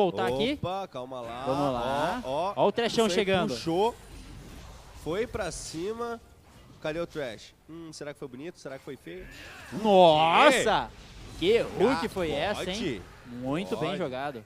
voltar Opa, aqui. Opa, calma lá. Vamos lá. Ó, ó, ó o trechão chegando. Puxou, foi pra cima. Cadê o trash? Hum, será que foi bonito? Será que foi feio? Nossa! Que, que foi ah, essa, hein? Muito pode. bem jogado.